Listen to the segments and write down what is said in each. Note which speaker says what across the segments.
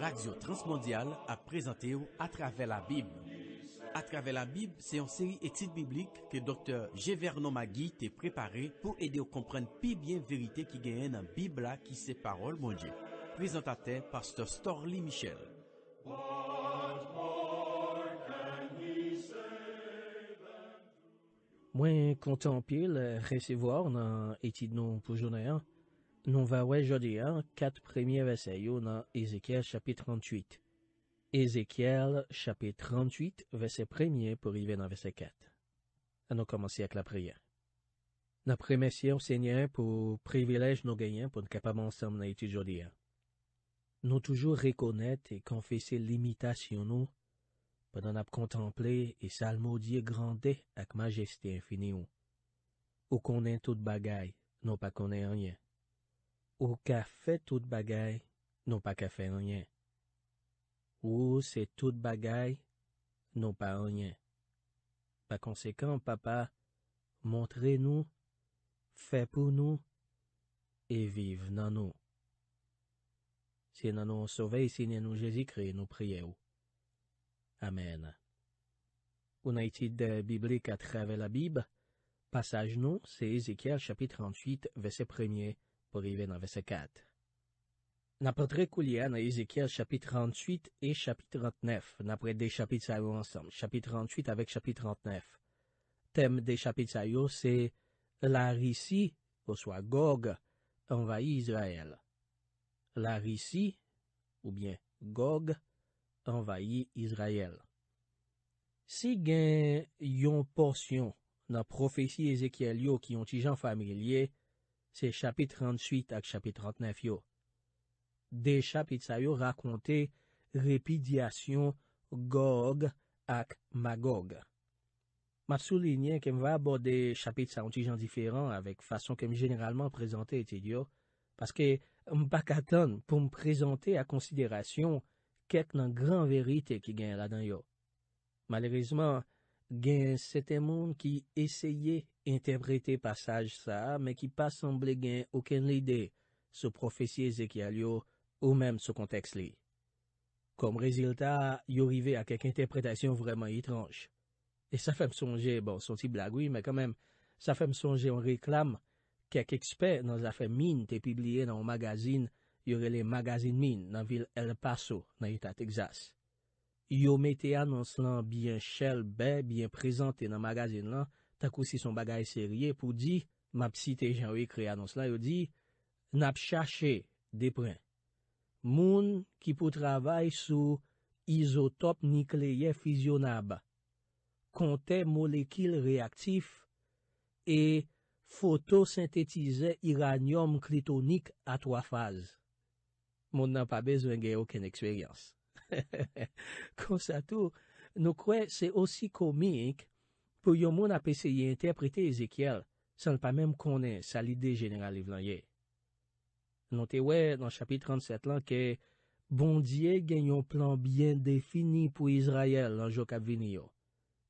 Speaker 1: Razio Transmondial a prezante ou Atrave la Bib. Atrave la Bib, seyon seri etit biblik ke Dr. Gevernon Magui te prepare pou ede ou kompren pi bien verite ki genyen an bib la ki se parol mounje. Prezante a te, Pastor Storlie Michel. Mwen kontan pil resevo ar nan etit nou pou jounay an, Nou va wè jodi an, kat premye vese yo nan Ezekiel chapit 38. Ezekiel chapit 38 vese premye pou rive nan vese 4. An nou komanse ak la prien. Nap remesye an se nyen pou privilej nou genyen pou nou kapaman sanm nan eti jodi an. Nou toujou rekonet e konfese limitasyon nou, padan ap kontemple e salmodye grande ak majeste infini ou. Ou konen tout bagay, nou pa konen anyen. Ou qu'a fait tout bagay, non pas café rien. Ou c'est tout bagay, non pas rien. Par conséquent, papa, montrez-nous, fait pour nous, et vive dans nous. » Se nan nou sove, nous nous nou nous nou Amen. On a étude biblique à travers la Bible. Passage non, c'est Ézéchiel chapitre 38, verset premier. Po rive nan vese 4. Na potre kou li a nan Ezekiel chapit 38 e chapit 39. Na pou ete de chapit sa yo ansam. Chapit 38 avek chapit 39. Tem de chapit sa yo se la risi ou swa gog anvayi Israel. La risi ou bien gog anvayi Israel. Si gen yon porsyon nan profesi Ezekiel yo ki yon ti jan familye. Se chapit 38 ak chapit 39 yo. De chapit sa yo rakonte repidiasyon gog ak magog. Mat sou linye kem va bo de chapit sa ontijan diferan avek fason kem generalman prezante ete yo, paske m baka ton pou m prezante a konsiderasyon ket nan gran verite ki gen la dan yo. Malerizman gen sete moun ki eseye interprete pasaj sa, me ki pa sanble gen ouken lide sou profesye zek yal yo ou menm sou konteks li. Kom rezilta, yo rive a kek interpretasyon vremen itranj. E sa fe m sonje, bon, son ti blagwi, me kanmen, sa fe m sonje, on reklam, kek ekspert nan zafen min te pibliye nan magazin yore le magazin min nan vil El Paso, nan yta Texas. Yo mete anons lan, biyen chel be, biyen prezante nan magazin lan, takou si son bagay serye pou di, map si te janwe kre anons la, yo di, nap chache depren. Moun ki pou travay sou izotop nikleye fizyonaba, kontè molekil reaktif e fotosintetize iranium klitonik a 3 faz. Moun nan pa bezwen gen yon ken eksperyans. Kon sa tou, nou kwe se osi komik pou yon moun apese yi interprete Ezekiel san l pa mem konen sa lide general li vlan ye. Non te we nan chapit 37 lan ke, bondye gen yon plan bien defini pou Israel lan jo kab vini yo,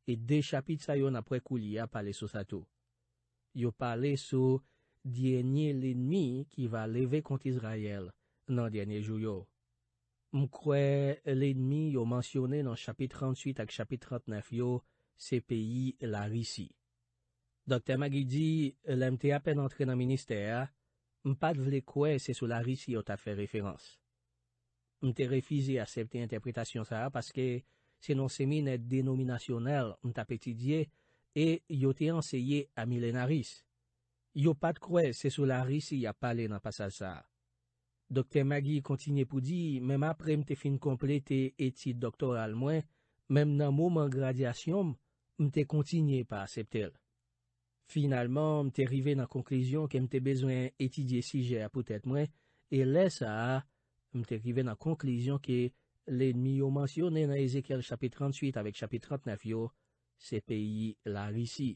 Speaker 1: e de chapit sa yon apwe kou li a pale sou sa tou. Yo pale sou, dienye l enmi ki va leve konti Israel nan dienye jou yo. M kwe l enmi yo mansyone nan chapit 38 ak chapit 39 yo, se peyi la risi. Dr. Magui di, lem te apen antre nan minister, m pat vle kwe se sou la risi yo ta fe referans. M te refize a septe interpretasyon sa, paske se non semi net denominasyonel m ta petidye, e yo te anseyye a milenaris. Yo pat kwe se sou la risi ya pale nan pasal sa. Dr. Magui kontinye pou di, mem apre m te fin komplete eti doktor al mwen, mem nan mouman gradyasyonm, mte kontinye pa septel. Finalman, mte rive nan konklyzyon ke mte bezwen etidye sije apoutet mwen, e le sa, mte rive nan konklyzyon ke le mi yo mansyone nan Ezekiel chapit 38 avek chapit 39 yo, se peyi la risi.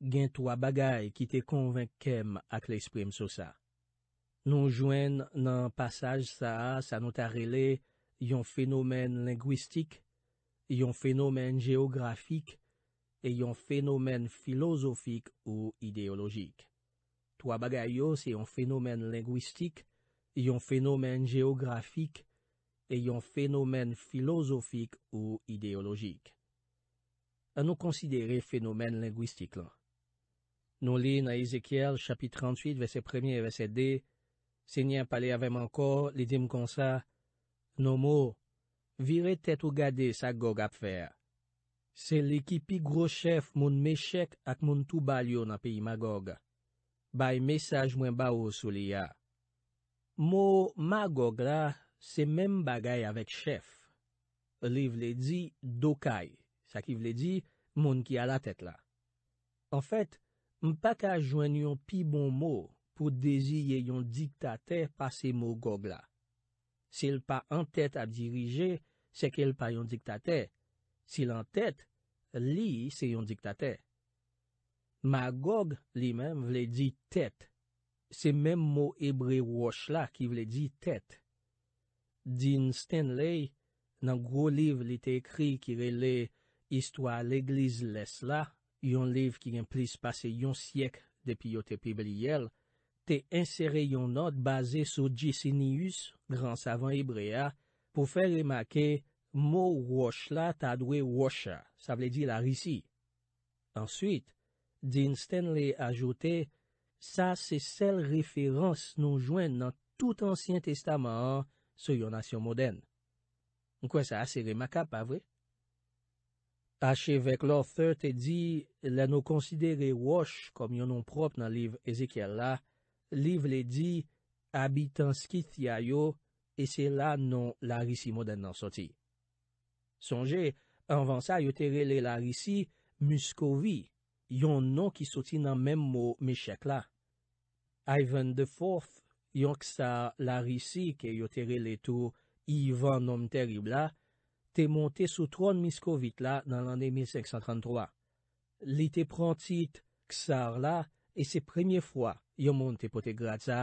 Speaker 1: Gen to a bagay ki te konvenk kem ak le esprim so sa. Non jwen nan pasaj sa, sa notarele yon fenomen lingwistik, yon fenomen geografik, e yon fenomen filozofik ou ideologik. To a bagay yo, se yon fenomen lingwistik, e yon fenomen geografik, e yon fenomen filozofik ou ideologik. An nou konsidere fenomen lingwistik lan. Nou lin a Ezekiel, chapit 38, vese premier vese de, se nyen pale avem ankor, li dim konsa, nou mo, vire tet ou gade sa go gapfer. Se li ki pi gro chef moun mechek ak moun tou bal yo nan peyi ma gog. Bay mesaj mwen ba ou sou li ya. Mo ma gog la, se men bagay avek chef. Li vle di, dokay. Sa ki vle di, moun ki a la tet la. En fèt, m pa ka jwen yon pi bon mo pou deziye yon diktate pa se mo gog la. Se l pa an tet ap dirije, se ke l pa yon diktate. Li se yon diktate. Magog li menm vle di tet. Se menm mo ebre wosh la ki vle di tet. Din Stanley, nan gro liv li te ekri ki rele Histoire l'Eglise Lesla, yon liv ki gen plis pase yon siek depi yote pibliyel, te insere yon not bazé sou Jesinius, gran savant ebrea, pou fe remake... Mou wosh la ta adwe wosha, sa vle di la risi. Ansyit, Dean Stanley ajote, sa se sel referans nou jwen nan tout ansyen testaman an, se yon asyon moden. Nkwen sa ase remakab, pa vre? Achevek lor 30 di, la nou konsidere wosh kom yon nou prop nan liv Ezekiel la, liv le di, abitan skith ya yo, e se la nou la risi moden nan soti. Sonje, anvan sa yo terele la risi, muskovi, yon nou ki soti nan menm mo meshek la. Ivan IV, yon ksa la risi ke yo terele tou, Ivan nom terib la, te monte sou tron miskovit la nan ane 1533. Li te prantit ksa la, e se premiye fwa yo monte pote grad sa.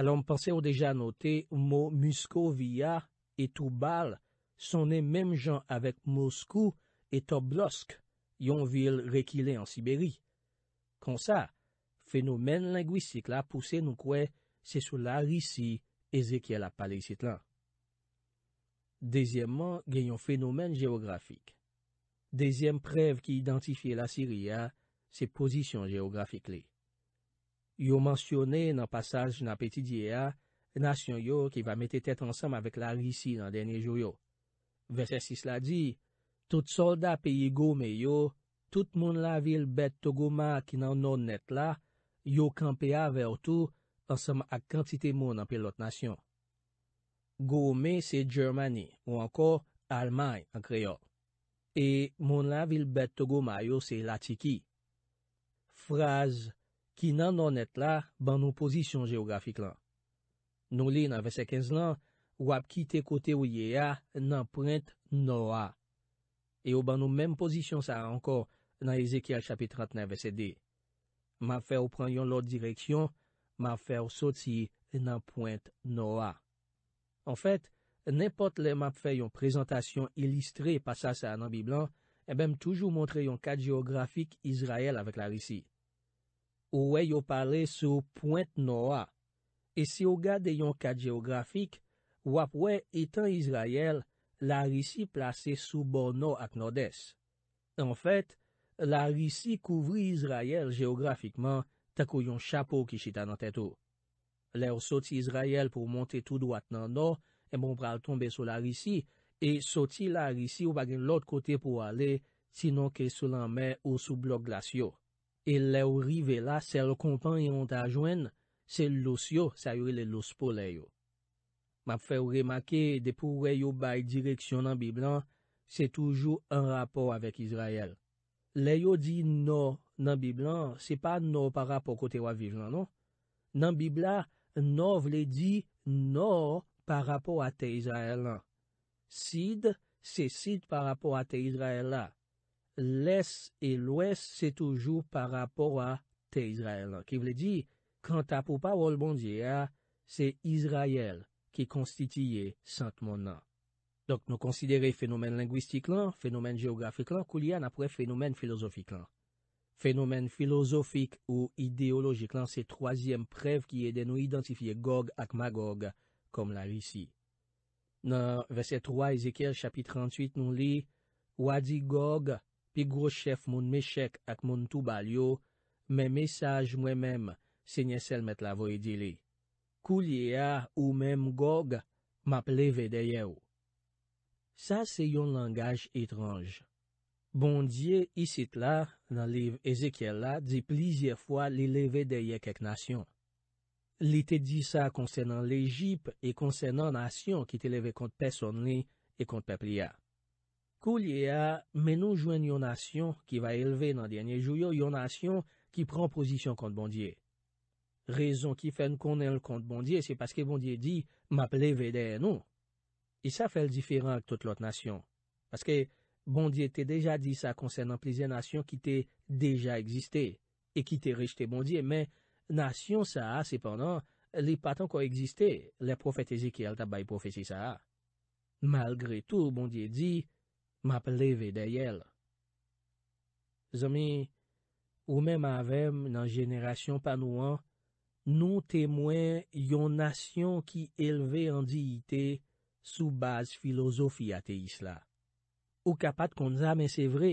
Speaker 1: Alon panse ou deja note, mou muskovi ya etou bal, Son ne menm jan avek Moskou et Toblosk, yon vil rekile an Siberi. Kon sa, fenomen lingwistik la pouse nou kwe se sou la Rissi e zekye la paleisit lan. Dezyemman gen yon fenomen geografik. Dezyem prev ki identifi la Siria, se posisyon geografik li. Yo mansyone nan pasaj nan peti diye a, nasyon yo ki va mette tet ansam avek la Rissi nan denye jou yo. Vese 6 la di, tout soldat peyi gome yo, tout moun la vil bet to goma ki nan non net la, yo kampea verto ansam ak kantite moun an pe lot nasyon. Gome se Germany ou anko Almanye an kreol. E moun la vil bet to goma yo se Latiki. Fraj, ki nan non net la ban nou pozisyon geografik lan. Nou li nan vese 15 lan, ou ap kite kote ou ye a nan pointe no a. E ou ban nou menm posisyon sa ankor nan Ezekiel chapit 39 s.d. Mapfe ou pran yon lot direksyon, mapfe ou soti nan pointe no a. En fèt, nenpot le mapfe yon prezentasyon ilistre pasase anan bi blan, e bem toujou montre yon kat geografik Izrael avèk la risi. Ou wey ou pale sou pointe no a. E si ou gade yon kat geografik, Wapwe, etan Izrayel, la risi plase sou bor nou ak nou des. En fet, la risi kouvri Izrayel geografikman takou yon chapou ki chita nan tetou. Lè ou soti Izrayel pou monte tou do at nan nou, e bon pral tombe sou la risi, e soti la risi ou bagen lout kote pou ale, sinon ke sou lanme ou sou blok glasyo. E lè ou rive la ser kompan yon tajwen, se lous yo sa yore le lous pou lè yo. Map fè ou remake, depou wè yo bay direksyon nan Biblan, se toujou an rapor avèk Izraèl. Lè yo di no nan Biblan, se pa no par rapor kote waviv lan, non? Nan Bibla, no vle di no par rapor atè Izraèl lan. Sid, se sid par rapor atè Izraèl la. Les e lwes, se toujou par rapor atè Izraèl lan. Ki vle di, kanta pou pa wòl bondye, se Izraèl. ki konstitye santmon nan. Dok nou konsidere fenomen lingwistik lan, fenomen geografik lan, kou li an apre fenomen filozofik lan. Fenomen filozofik ou ideologik lan, se troasyem prev ki e de nou identifye Gog ak magog kom la risi. Nan vese 3 Ezekiel chapit 38 nou li, Ouadi Gog, pi grochef moun meshek ak moun toubal yo, men mesaj mwen men, se nye sel met la voye di li. Kou liye a ou menm gog, map leve deye ou. Sa se yon langaj etranj. Bondye isit la nan liv Ezekiel la, di plizier fwa li leve deye kek nasyon. Li te di sa konsenan lejip e konsenan nasyon ki te leve kont person li e kont pepli ya. Kou liye a men nou jwen yon nasyon ki va elve nan denye juyo, yon nasyon ki pran posisyon kont bondye. rezon ki fen konen l kont bondye, se paske bondye di, map le vedeye nou. E sa fel diferan ak tout lot nasyon. Paske bondye te deja di sa konsen an plize nasyon ki te deja egziste, e ki te rejte bondye, men nasyon sa a, sepandan, li patan ko egziste, le profetezi ki el tabay profesi sa a. Malgre tou, bondye di, map le vedeye el. Zomi, ou men mavem nan jenerasyon panouan, Nou temwen yon nasyon ki elve an di ite sou base filosofi ate isla. Ou kapat kon zame se vre,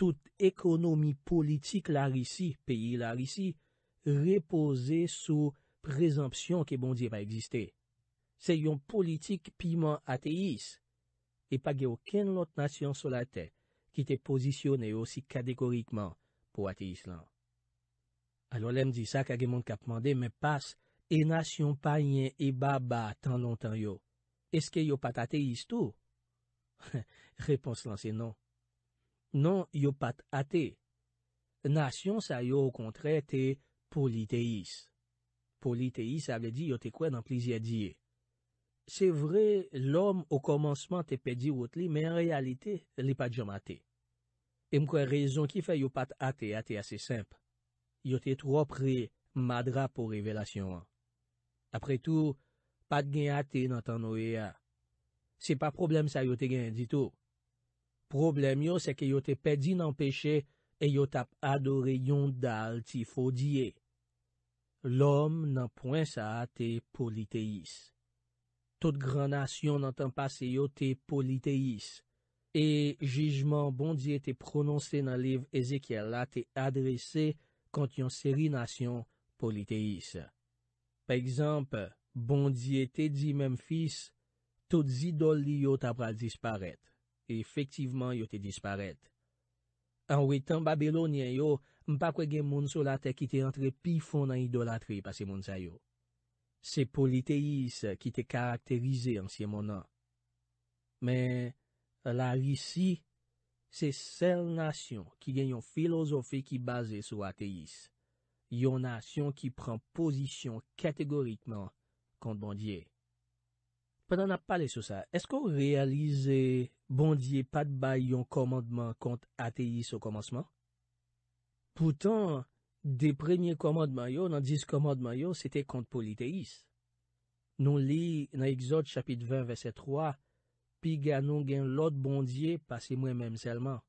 Speaker 1: tout ekonomi politik la risi, peyi la risi, repose sou prezampsyon ke bon di pa egziste. Se yon politik piman ate is, e pa ge ou ken lot nasyon sou la te ki te posisyone osi kadekorikman pou ate islan. Alo lem di sa kage moun kap mande, me pas, e nasyon pa nye e ba ba tan lontan yo. Eske yo pat ate yis tou? Repons lanse non. Non, yo pat ate. Nasyon sa yo, o kontre, te pou li te yis. Pou li te yis, ave di, yo te kwen an plizye diye. Se vre, lom o komansman te pedi wot li, men realite, li pat jom ate. Em kwen rezon ki fe yo pat ate, ate ase semp. yo te tropre madra pou revelasyon an. Apre tou, pat gen ate nan tan oye a. Se pa problem sa yo te gen ditou. Problem yo se ke yo te pedi nan peche e yo tap adore yon dal ti fodye. L'om nan poen sa te politeis. Tout granasyon nan tan pase yo te politeis e jijman bondye te prononse nan liv Ezekiel a te adrese kont yon seri nasyon politeise. Pe ekzamp, bondye te di mem fis, tout zidol li yo tabral disparet, efektiveman yo te disparet. An wè tan Babylonia yo, mpa kwege moun solate ki te antre pi fon nan idolatri pa se moun zayo. Se politeise ki te karakterize ansye monan. Men, la risi, Se sel nasyon ki gen yon filozofi ki base sou ateis. Yon nasyon ki pren pozisyon kategorikman kont Bondye. Pwè nan ap pale sou sa, esko realize Bondye pat bay yon komadman kont ateis ou komansman? Poutan, de premiye komadman yo nan diz komadman yo, se te kont politeis. Non li nan Exode chapit 20 vese 3, pi gwa nou gen lot bondye pasi mwen menm selman.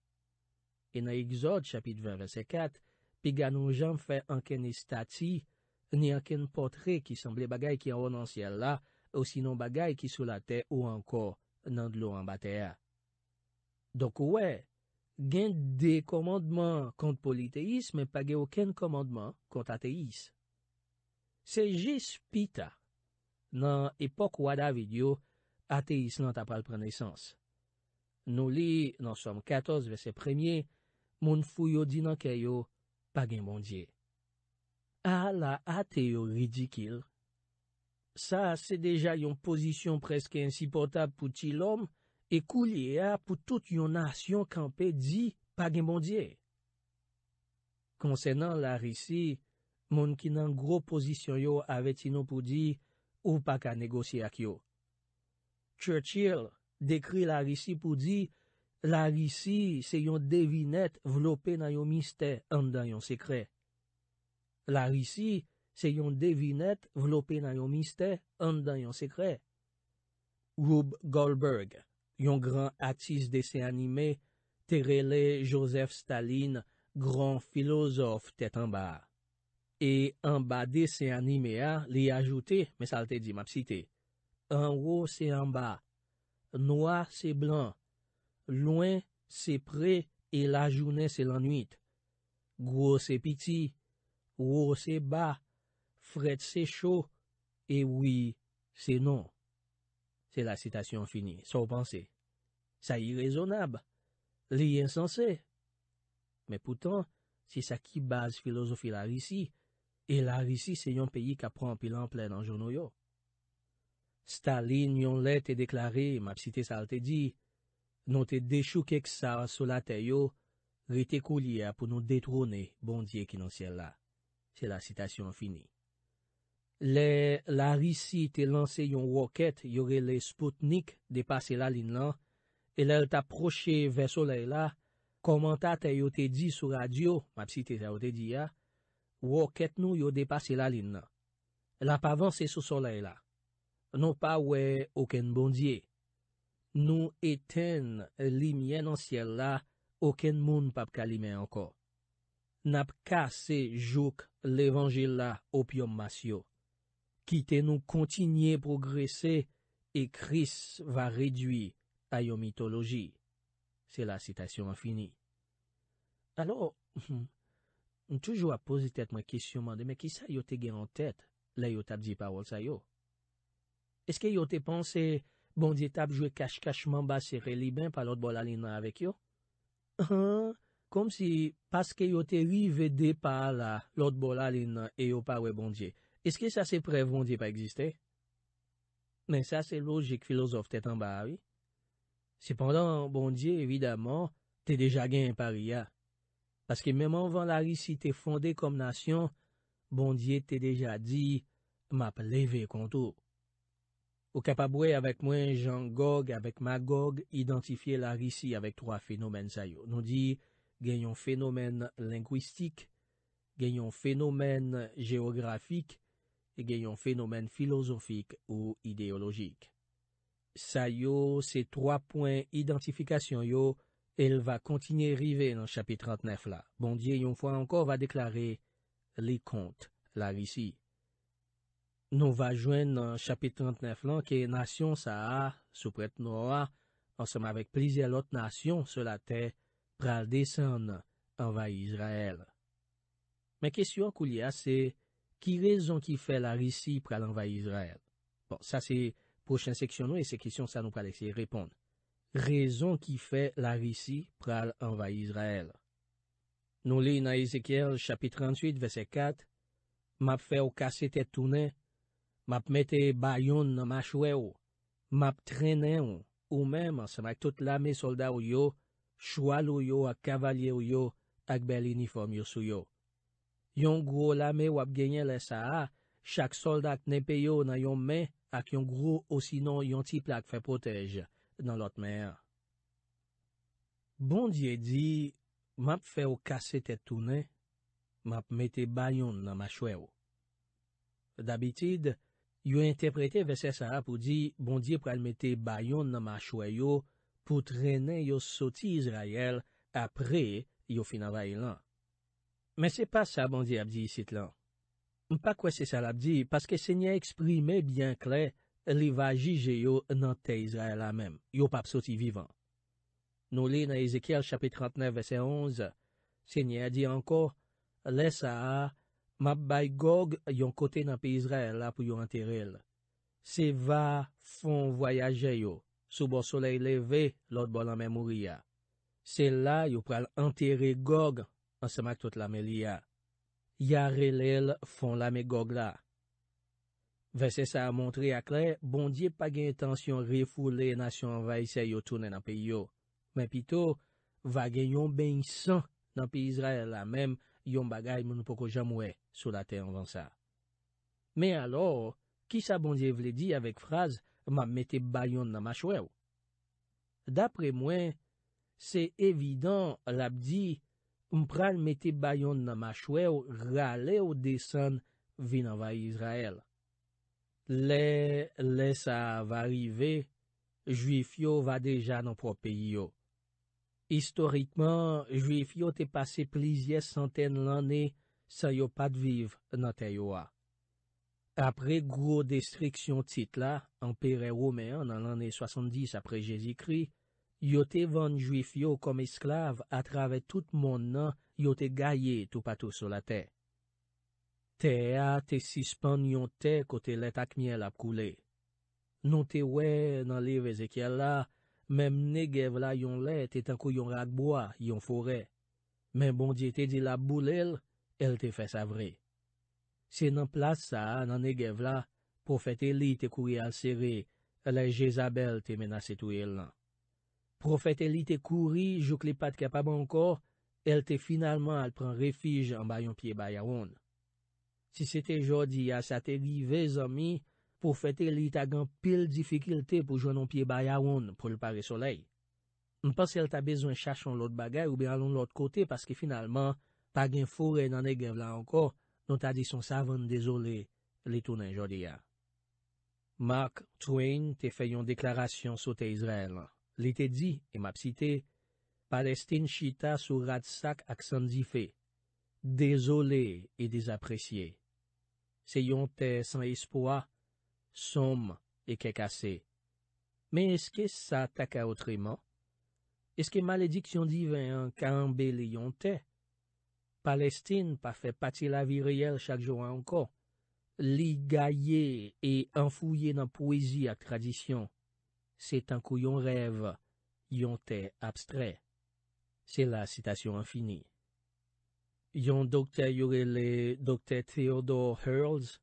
Speaker 1: E nan Exode chapit 20, verset 4, pi gwa nou jan fè anken estati, ni anken potre ki sanble bagay ki anwen ansye la, ou sinon bagay ki sou la te ou anko nan dlou anbatea. Dok wè, gen de komandman kont politéis, men pa gen oken komandman kont ateís. Se jes pita, nan epok wada video, ateis nan tapal prenesans. Nou li, nan som 14 ve se premye, moun fuyo dinan ke yo, pagin bondye. A la ate yo ridikil, sa se deja yon posisyon preske insipotab pou ti lom, e kou liye a pou tout yon asyon kampe di pagin bondye. Konse nan la risi, moun ki nan gro posisyon yo avet sino pou di, ou paka negosye ak yo. Churchill dekri la risi pou di, la risi se yon devinet vlopè nan yon mistè an dan yon sekre. La risi se yon devinet vlopè nan yon mistè an dan yon sekre. Rube Goldberg, yon gran atis de se anime, terele Joseph Stalin, gran filozof tèt an ba. E an ba de se anime a li ajoute, me salte di map site. An ro se an ba, noa se blan, loin se pre, e la jounen se lan nwit. Gro se piti, ro se ba, fred se chou, e wii se non. Se la citasyon fini, sa w panse. Sa yi rezonab, li yen san se. Me poutan, se sa ki baz filozofi la risi, e la risi se yon peyi ka pran pilan ple nan jouno yo. Stalin yon let te deklare, map si te sal te di, non te dechou kek sa a sola te yo, re te kou liya pou nou detrone bondye ki non siya la. Se la sitasyon fini. Le larisi te lanse yon woket yore le Sputnik depase la lin lan, e lel te aproche ve sole la, komanta te yo te di sou radio, map si te sal te di ya, woket nou yo depase la lin lan. La pavan se sou sole la. Nou pa wè oken bondye. Nou eten li mwen an siel la, oken moun pap kalime anko. Nap ka se jok levange la opyon masyo. Kite nou kontinye progresse, e kris va ridwi ayon mitoloji. Se la sitasyon an fini. Alo, nou hmm, toujou apozitet mwen kisyon mande, me ki sa yo te gen an tèt la yo tabdi parol sa yo? Eske yo te panse bondye tap jwe kache-kache man ba sere li ben pa lot bol alina avek yo? An, kom si paske yo te rive de pa la lot bol alina e yo pa we bondye. Eske sa se pre bondye pa egziste? Men sa se logik filozof te tan ba awi. Sepanlan bondye evidaman te deja gen pari ya. Paske menman van la risi te fonde kom nasyon, bondye te deja di map leve kontou. Ou kapabwe avèk mwen Jean Gogue, avèk ma Gogue, identifiye la risi avèk 3 fenomen sa yo. Nou di gen yon fenomen lingwistik, gen yon fenomen geografik, gen yon fenomen filosofik ou ideologik. Sa yo, se 3 poen identifikasyon yo, el va kontinye rive nan chapit 39 la. Bon diye yon fwa ankor va deklare li kont la risi. Nou va jwen nan chapit 39 lan ke nasyon sa a, soupret nou a, ansem avèk plizè lot nasyon se la te pral desen anvay Izrael. Men kesyon kou li a se, ki rezon ki fè la risi pral anvay Izrael? Bon, sa se pochèn seksyon nou e se kisyon sa nou pral esye repond. Rezon ki fè la risi pral anvay Izrael? Nou li nan Ezekiel chapit 38 vese 4, map fè ou kase te toune? map mette bayoun nan ma chwe ou, map trene ou, ou mem seman tout lame solda ou yo, chwal ou yo ak kavalyer ou yo, ak bel uniform yo sou yo. Yon gro lame wap genye lesa a, chak soldak nepe yo nan yon me, ak yon gro osinon yon tiplak fe protej, nan lot mer. Bon diye di, map fe ou kase tete toune, map mette bayoun nan ma chwe ou. Dabitid, yo enteprete vese sara pou di bondye pou almete bayon nan machwayo pou trenen yo soti Israel apre yo finalay lan. Men se pa sa bondye abdi yisit lan. Mpa kwe se sa labdi, paske se nye eksprime bien kle, li vajije yo nan te Israel la mem, yo pap soti vivan. Non li nan Ezekiel chapit 39 vese 11, se nye di anko, le sara, Mab bay gog yon kote nan pi Izrael la pou yon anteril. Se va fon voyaje yo, soubo solei leve, lot bon anmen mouri ya. Se la, yon pral anteril gog, ansemak tout lamen li ya. Yare lel fon lamen gog la. Vese sa a montri ak le, bondye pa gen etansyon refou le nasyon anvaise yo tounen anpe yo. Men pito, va gen yon benysan nan pi Izrael la menm yon bagay moun poko jamwe. sou la te anvan sa. Me alor, ki sa bon je vle di avek fraz, ma mette bayon nan ma chwe ou. Dapre mwen, se evidant lab di, mpran mette bayon nan ma chwe ou, rale ou desan vinan va Yisrael. Le, le sa va rive, juif yo va deja nan pro peyi yo. Historikman, juif yo te pase plizye santen lan e sa yo pat viv nan te yo a. Apre gro destriksyon tit la, Ampere Romean nan l'an e 70 apre Jezikri, yo te van juif yo kom esklav atrave tout moun nan yo te gaye tou patou sou la te. Te a te sispan yon te kote let ak miel ap koule. Non te we nan liv Ezekiel la, menm negev la yon let etan kou yon ragboa yon fore. Menm bon di te di la boulel, el te fè sa vre. Se nan plas sa, nan e gev la, profete li te kouri al sere, alè Jezabel te menase tou el nan. Profete li te kouri, jouk li pat kapab ankor, el te finalman al pran refij an bayon piye bayawon. Si se te jodi asate li vez ami, profete li ta gan pil difikilte pou joun an piye bayawon pou l'pare soley. Npa se el ta bezwen chachan lout bagay ou be alon lout kote, paske finalman, Pag gen foure nan e gen vlan anko, nou ta di son savan dezolé, li tou nan jodi ya. Mark Twain te fè yon deklarasyon sote Izrael. Li te di, e map site, Palestine chita sou rad sak aksan di fe, dezolé e dezapresye. Se yon te san espoa, som e kekase. Men eske sa tak a otreman? Eske malediksyon divan kanbe li yon te? Palestine pa fè pati la vi reyel chak jwa anko, li gaye e enfouye nan poezi ak tradisyon, se tankou yon rev, yon te abstre. Se la citasyon anfini. Yon dokte yore le dokte Theodore Hurls,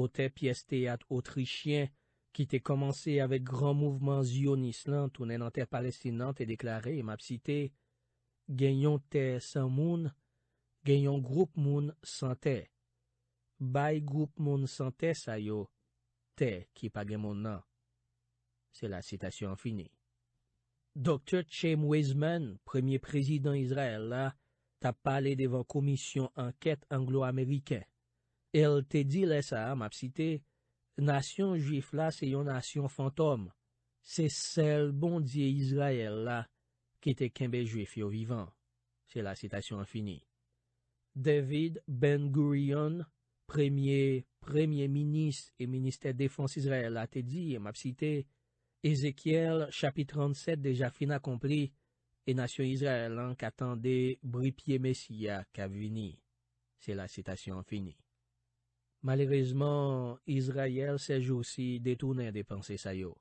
Speaker 1: ote pieste at autrikyen ki te komanse avek gran mouvman zyonis lan tounen anter palestinan te deklare, emap site, gen yon te san moun, gen yon group moun santè. Bay group moun santè sa yo, tè ki pa gen moun nan. Se la citasyon fini. Dr. Chame Weisman, premier prezident Israel la, ta pale devan komisyon anket anglo-ameriken. El te di lè sa, map site, nasyon juif la se yon nasyon fantom. Se sel bon diye Israel la, ki te kembe juif yo vivan. Se la citasyon fini. David Ben-Gurion, premier, premier-ministre et ministère défense israël, a te dit, et m'a cité, Ezekiel, chapitre 37, déjà fin accompli, et nation israël en qu'attendait Bripié Messia Kavini. C'est la citation finie. Malheureusement, Israël se joue aussi des tournées des pensées saillants.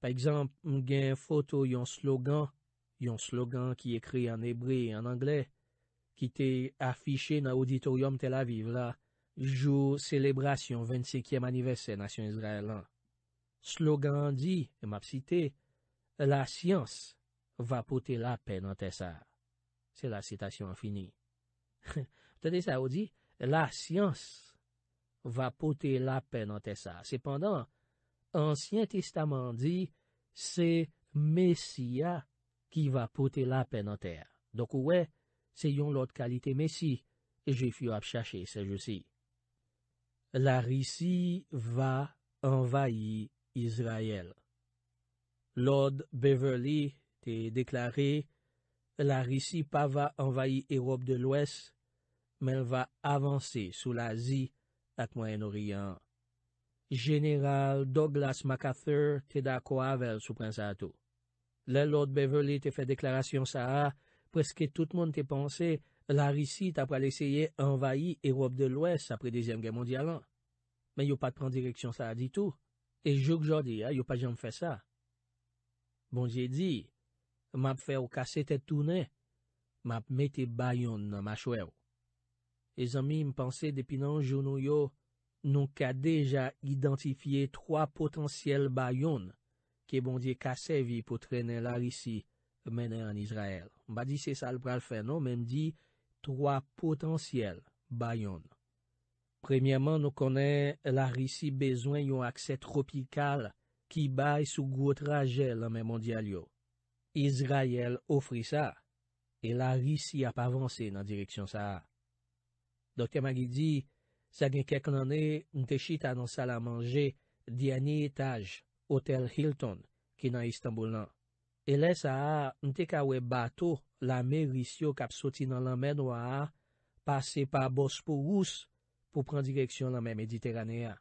Speaker 1: Par exemple, m'gagne un photo yon slogan, yon slogan qui écrit en hébreu et en anglais, ki te afiche nan auditorium Tel Aviv la, jou celebrasyon 25e anivesen nasyon Izrael lan. Slogan di, e map site, la syans va pote la pen an tesar. Se la sitasyon an fini. Te de sa ou di, la syans va pote la pen an tesar. Se pandan, ansyen testaman di, se mesiya ki va pote la pen an tesar. Dok ou wey, Se yon lòd kalite mesi, e jè fyou ap chache se josi. La risi va envayi Izrael. Lòd Beverly te deklare, la risi pa va envayi Erop de l'Ouest, men va avanse sou l'Azi at Moyen-Orient. General Douglas MacArthur te da kwavel sou prinsato. Lè lòd Beverly te fe deklarasyon sa a, Preske tout moun te panse, la risi ta pral eseye envayi Erop de l'Ouest apre Dezyem Gen Mondialan. Men yo pat pran direksyon sa di tou. E jok jodi, yo pat jom fè sa. Bondye di, m ap fè ou kase te toune, m ap mete bayon nan machwe ou. E zanmi m panse depi nan jounou yo, nou ka deja identifiye 3 potansyel bayon ki bondye kase vi pou trene la risi menen an Izrael. Mba di se sal pral fè nou, men di, troa potansyèl bayon. Premyèman nou konè la risi bezwen yon akse tropikal ki bay sou gwo trajèl an men mondial yo. Izrayel ofri sa, e la risi ap avanse nan direksyon sa. Dok tem agi di, sa gen keklanè, nte chi ta nan sal a manje di anye etaj, hotel Hilton, ki nan Istanbul nan. E lè sa a, nte kawè bato, la meris yo kap soti nan lanmen waa a, pase pa bos pou wous pou pran direksyon nanmen mediteranea.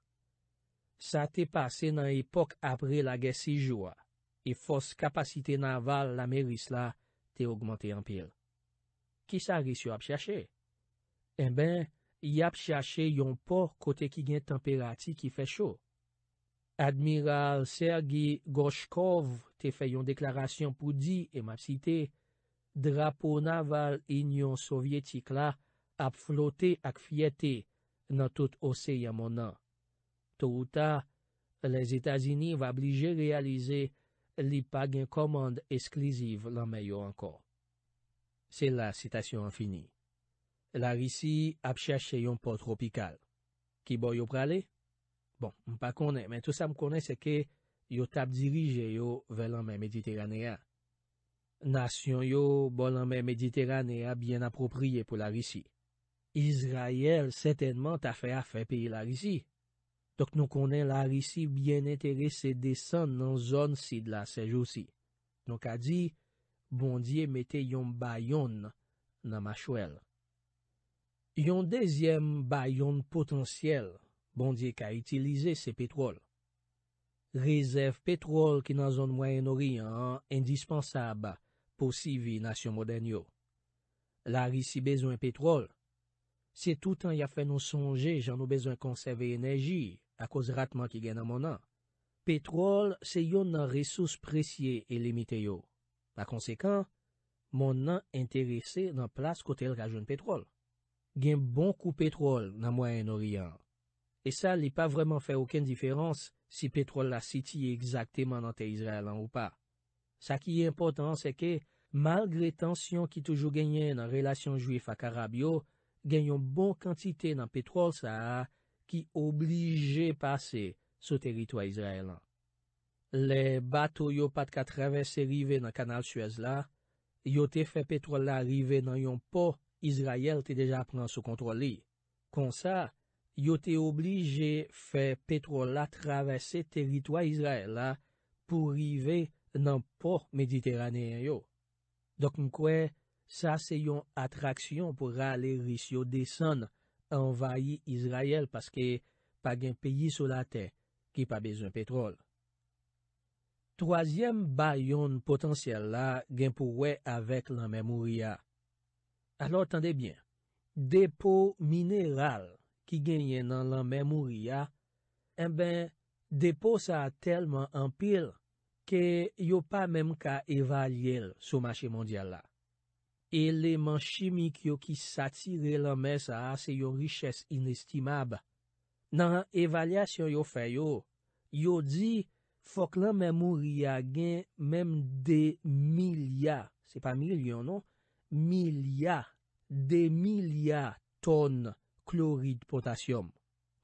Speaker 1: Sa te pase nan epok apre la gesi joua, e fos kapasite naval la meris la te augmente anpil. Ki sa ris yo ap chache? E ben, y ap chache yon por kote ki gen temperati ki fe chou. Admiral Sergei Gorshkov te fè yon deklarasyon pou di, em ap site, drapo naval inyon sovyetik la ap flote ak fiyete nan tout osey yamon nan. Tou ou ta, les Etasini va blije realize li pag yon komande eskliziv lan meyo ankon. Se la, citasyon an fini. La Risi ap chache yon port tropical. Ki boyo prale? Bon, m pa konen, men tout sa m konen se ke yo tap dirije yo velanmen mediteranea. Nasyon yo bolanmen mediteranea byen aproprye pou la risi. Izrayel setenman ta fe a fe peyi la risi. Dok nou konen la risi byen enterese desan nan zon si dla sejou si. Nou ka di, bondye mette yon bayon nan machwel. Yon dezyem bayon potensyel. Bondye ka itilize se petrol. Rezev petrol ki nan zon Moyen-Oriyan indispensab pou sivi nasyon modern yo. La risi bezon petrol. Se toutan ya fe nou sonje jan nou bezon konserve enerji a koz ratman ki gen nan monan, petrol se yon nan resous presye e limite yo. La konsekan, mon nan enterese nan plas kote l rajon petrol. Gen bonkou petrol nan Moyen-Oriyan. E sa li pa vreman fè ouken diferans si petrol la siti yi exakteman nan te Izraelan ou pa. Sa ki yi impotant se ke, malgre tensyon ki toujou genye nan relasyon juif ak Arab yo, gen yon bon kantite nan petrol sa a ki oblije pase sou teritwa Izraelan. Le bato yo pat ka travese rive nan kanal Suez la, yo te fè petrol la rive nan yon po Izrael te deja pran sou kontrol li. Kon sa... yo te oblige fe petrole la travesse teritwa Israel la pou rive nan por mediterane yo. Dok mkwe, sa se yon atraksyon pou rale risyo desen anvayi Israel paske pa gen peyi sou la te ki pa bezon petrole. Troasyem bayon potansyel la gen pou we avèk lan memoria. Alor tande bien, depo mineral. ki genyen nan lan memouriya, en ben depo sa telman empil, ke yo pa menm ka evalye sou mache mondial la. Eleman chimik yo ki satire lan men sa ase yo riches inestimab. Nan evalye syon yo fè yo, yo di fok lan memouriya gen menm de milya, se pa milyon non, milya, de milya tonne, klorid potasyum.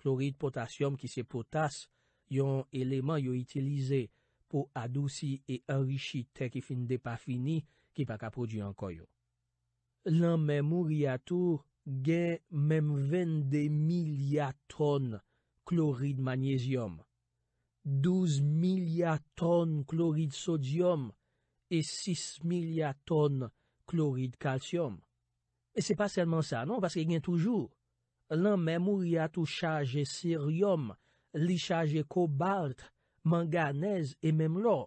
Speaker 1: Klorid potasyum ki se potas yon eleman yo itilize pou adousi e enrişi te ki fin de pa fini ki pa ka produ anko yo. Lan memouri atou gen memven de milia ton klorid manyezyum. Douz milia ton klorid sodyum e sis milia ton klorid kalsyum. E se pa selman sa, non? Paske gen toujou. Lan mèmouria tou chaje siryom, li chaje kobalt, manganez, e mèm lò.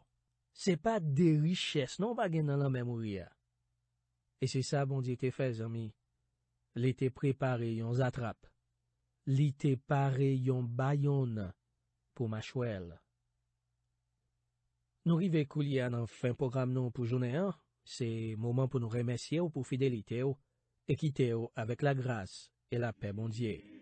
Speaker 1: Se pa de riches non bagen nan lan mèmouria. E se sa bon di te fè, zami. Li te prepare yon zatrap. Li te pare yon bayon pou ma chouel. Nou rive kou li an an fin program nou pou jounen an. Se mouman pou nou remesye ou pou fidelite ou, e kite ou avèk la grase. et la paix, bon Dieu.